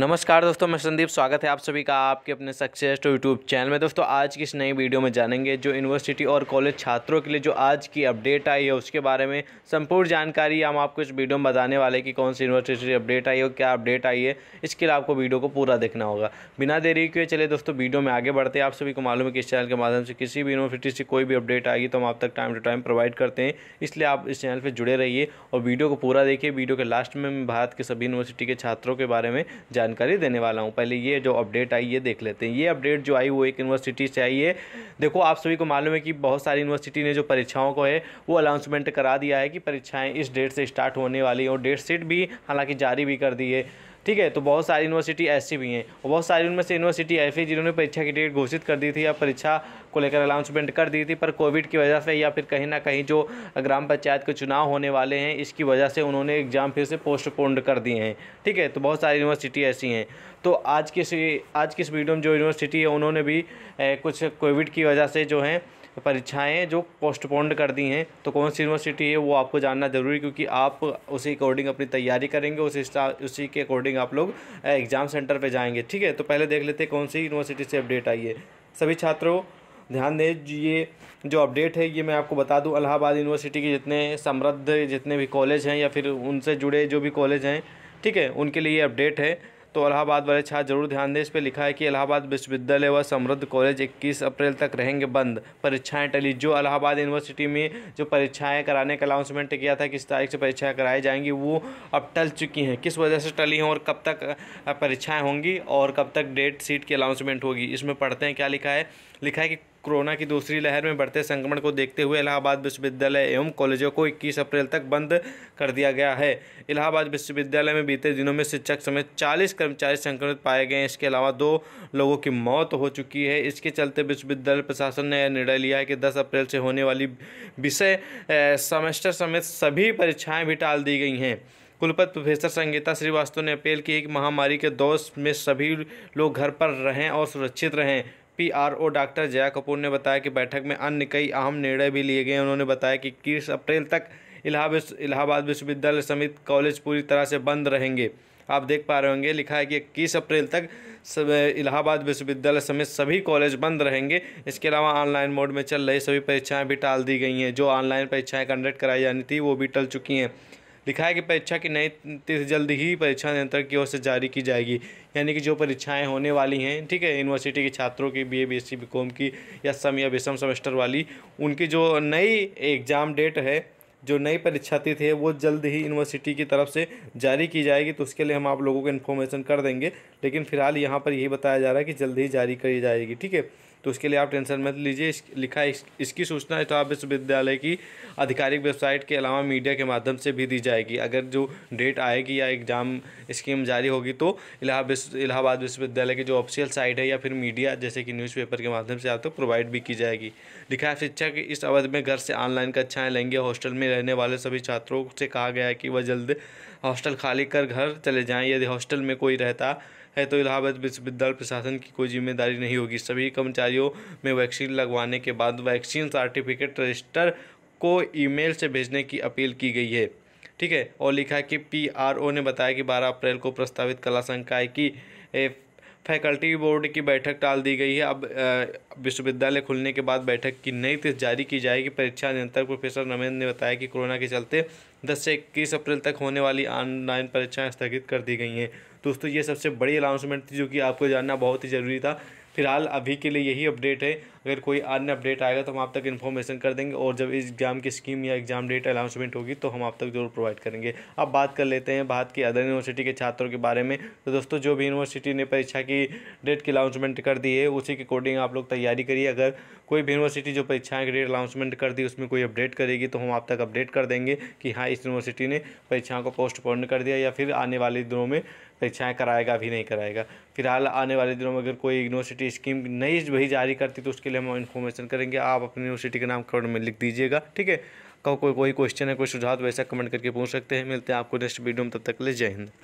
नमस्कार दोस्तों मैं संदीप स्वागत है आप सभी का आपके अपने सक्सेस टू यूट्यूब चैनल में दोस्तों आज की इस नई वीडियो में जानेंगे जो यूनिवर्सिटी और कॉलेज छात्रों के लिए जो आज की अपडेट आई है उसके बारे में संपूर्ण जानकारी हम आपको इस वीडियो में बताने वाले कि कौन सी यूनिवर्सिटी अपडेट आई है क्या अपडेट आई है इसके लिए आपको वीडियो को पूरा देखना होगा बिना देरी के चले दोस्तों वीडियो में आगे बढ़ते हैं आप सभी को मालूम है कि इस चैनल के माध्यम से किसी भी यूनिवर्सिटी से कोई भी अपडेट आएगी तो हम आप तक टाइम टू टाइम प्रोवाइड करते हैं इसलिए आप इस चैनल पर जुड़े रहिए और वीडियो को पूरा देखिए वीडियो के लास्ट में भारत के सभी यूनिवर्सिटी के छात्रों के बारे में जान जानकारी देने वाला हूँ पहले ये जो अपडेट आई ये देख लेते हैं ये अपडेट जो आई वो एक यूनिवर्सिटी से आई है देखो आप सभी को मालूम है कि बहुत सारी यूनिवर्सिटी ने जो परीक्षाओं को है वो अनाउंसमेंट करा दिया है कि परीक्षाएँ इस डेट से स्टार्ट होने वाली हैं और डेट सीट भी हालाँकि जारी भी कर दी है ठीक है तो बहुत सारी यूनिवर्सिटी ऐसी भी हैं और बहुत सारी उनमें से यूनिवर्सिटी ऐसी जिन्होंने परीक्षा की डेट घोषित कर दी थी या परीक्षा को लेकर अनाउंसमेंट कर दी थी पर कोविड की वजह से या फिर कहीं ना कहीं जो ग्राम पंचायत के चुनाव होने वाले हैं इसकी वजह से उन्होंने एग्ज़ाम फिर से पोस्टपोन्ड कर दिए हैं ठीक है तो बहुत सारी यूनिवर्सिटी ऐसी हैं तो आज के आज किस इस वीडियो में जो यूनिवर्सिटी है उन्होंने भी कुछ कोविड की वजह से जो हैं परीक्षाएं जो पोस्टपोन्ड कर दी हैं तो कौन सी यूनिवर्सिटी है वो आपको जानना ज़रूरी क्योंकि आप उसी अकॉर्डिंग अपनी तैयारी करेंगे उसी उसी के अकॉर्डिंग आप लोग एग्ज़ाम सेंटर पे जाएंगे ठीक है तो पहले देख लेते हैं कौन सी यूनिवर्सिटी से अपडेट आई है सभी छात्रों ध्यान दें ये जो अपडेट है ये मैं आपको बता दूं अलाहाबाद यूनिवर्सिटी के जितने समृद्ध जितने भी कॉलेज हैं या फिर उनसे जुड़े जो भी कॉलेज हैं ठीक है उनके लिए ये अपडेट है तो इलाहाबाद वाले छात्र जरूर ध्यान दें इस पर लिखा है कि इलाहाबाद विश्वविद्यालय व समृद्ध कॉलेज 21 अप्रैल तक रहेंगे बंद परीक्षाएं टली जो इलाहाबाद यूनिवर्सिटी में जो परीक्षाएं कराने का अनाउंसमेंट किया था किस तारीख से परीक्षाएँ कराई जाएंगी वो अब टल चुकी हैं किस वजह से टली हैं और कब तक परीक्षाएँ होंगी और कब तक डेट सीट की अनाउंसमेंट होगी इसमें पढ़ते हैं क्या लिखा है लिखा है कि कोरोना की दूसरी लहर में बढ़ते संक्रमण को देखते हुए इलाहाबाद विश्वविद्यालय एवं कॉलेजों को 21 अप्रैल तक बंद कर दिया गया है इलाहाबाद विश्वविद्यालय में बीते दिनों में शिक्षक समेत 40 कर्मचारी संक्रमित पाए गए हैं इसके अलावा दो लोगों की मौत हो चुकी है इसके चलते विश्वविद्यालय प्रशासन ने यह निर्णय लिया है कि दस अप्रैल से होने वाली विषय सेमेस्टर समेत सभी परीक्षाएँ भी टाल दी गई हैं कुलपति प्रोफेसर संगीता श्रीवास्तव ने अपील की कि महामारी के दौर में सभी लोग घर पर रहें और सुरक्षित रहें पीआरओ डॉक्टर जया कपूर ने बताया कि बैठक में अन्य कई अहम निर्णय भी लिए गए उन्होंने बताया कि इक्कीस अप्रैल तक इलाहाबाद विश्वविद्यालय समेत कॉलेज पूरी तरह से बंद रहेंगे आप देख पा रहे होंगे लिखा है कि इक्कीस अप्रैल तक इलाहाबाद विश्वविद्यालय समेत सभी कॉलेज बंद रहेंगे इसके अलावा ऑनलाइन मोड में चल रही सभी परीक्षाएं भी टाल दी गई हैं जो ऑनलाइन परीक्षाएं कंडक्ट कराई जानी थी वो भी टल चुकी हैं लिखा है कि परीक्षा की नई तिथि जल्द ही परीक्षा नियंत्रक की ओर से जारी की जाएगी यानी कि जो परीक्षाएँ होने वाली हैं ठीक है यूनिवर्सिटी के छात्रों की B A B S C B com की या सम या विषम सेमेस्टर वाली उनकी जो नई एग्ज़ाम डेट है जो नई परीक्षा तिथि है वो जल्द ही यूनिवर्सिटी की तरफ से जारी की जाएगी तो उसके लिए हम आप लोगों को इन्फॉर्मेशन कर देंगे लेकिन फिलहाल यहाँ पर यही बताया जा रहा है कि जल्द ही जारी करी जाएगी ठीक है तो उसके लिए आप टेंशन मत लीजिए इस, लिखा इस, इसकी सूचना तो इलाहाबाद विश्वविद्यालय की आधिकारिक वेबसाइट के अलावा मीडिया के माध्यम से भी दी जाएगी अगर जो डेट आएगी या एग्ज़ाम स्कीम जारी होगी तो इलाहाबाद इलाहाबाद विश्वविद्यालय की जो ऑफिशियल साइट है या फिर मीडिया जैसे कि न्यूज़पेपर के माध्यम से आप तक तो प्रोवाइड भी की जाएगी लिखा शिक्षा की इस अवधि में घर से ऑनलाइन कक्षाएँ लेंगे हॉस्टल में रहने वाले सभी छात्रों से कहा गया है कि वह जल्द हॉस्टल खाली कर घर चले जाएँ यदि हॉस्टल में कोई रहता है तो इलाहाबाद विश्वविद्यालय प्रशासन की कोई जिम्मेदारी नहीं होगी सभी कर्मचारियों में वैक्सीन लगवाने के बाद वैक्सीन सर्टिफिकेट रजिस्टर को ईमेल से भेजने की अपील की गई है ठीक है और लिखा कि पी ने बताया कि बारह अप्रैल को प्रस्तावित कला संकाय की फैकल्टी बोर्ड की बैठक टाल दी गई है अब विश्वविद्यालय खुलने के बाद बैठक की नई तिथि जारी की जाएगी परीक्षा नियंत्रक प्रोफेसर रमेंद्र ने बताया कि कोरोना के चलते 10 से 21 अप्रैल तक होने वाली ऑनलाइन परीक्षाएं स्थगित कर दी गई हैं दोस्तों ये सबसे बड़ी अनाउंसमेंट थी जो कि आपको जानना बहुत ही ज़रूरी था फिलहाल अभी के लिए यही अपडेट है अगर कोई अन्य अपडेट आएगा तो हम आप तक इन्फॉर्मेशन कर देंगे और जब इस एग्ज़ाम की स्कीम या एग्ज़ाम डेट अनाउंसमेंट होगी तो हम आप तक जरूर प्रोवाइड करेंगे अब बात कर लेते हैं भारत की अदर यूनिवर्सिटी के छात्रों के बारे में तो दोस्तों जो भी यूनिवर्सिटी ने परीक्षा की डेट की अनाउंसमेंट कर दी है उसी के अकॉर्डिंग आप लोग तैयारी करिए अगर कोई भी यूनिवर्सिटी जो परीक्षाएँ की डेट अनाउंसमेंट कर दी उसमें कोई अपडेट करेगी तो हम आप तक अपडेट कर देंगे कि हाँ इस यूनिवर्सिटी ने परीक्षाओं को पोस्टपोन कर दिया या फिर आने वाले दिनों में परीक्षाएँ कराएगा भी नहीं कराएगा फिलहाल आने वाले दिनों में अगर कोई यूनिवर्सिटी स्कीम नई भी जारी करती तो उसके लिए हम इन्फॉर्मेशन करेंगे आप अपनी यूनिवर्सिटी के नाम कमेंट में लिख दीजिएगा ठीक है कोई कोई क्वेश्चन है कोई सुझाव तो वैसा कमेंट करके पूछ सकते हैं मिलते हैं आपको नेक्स्ट वीडियो में तब तक ले जय हिंद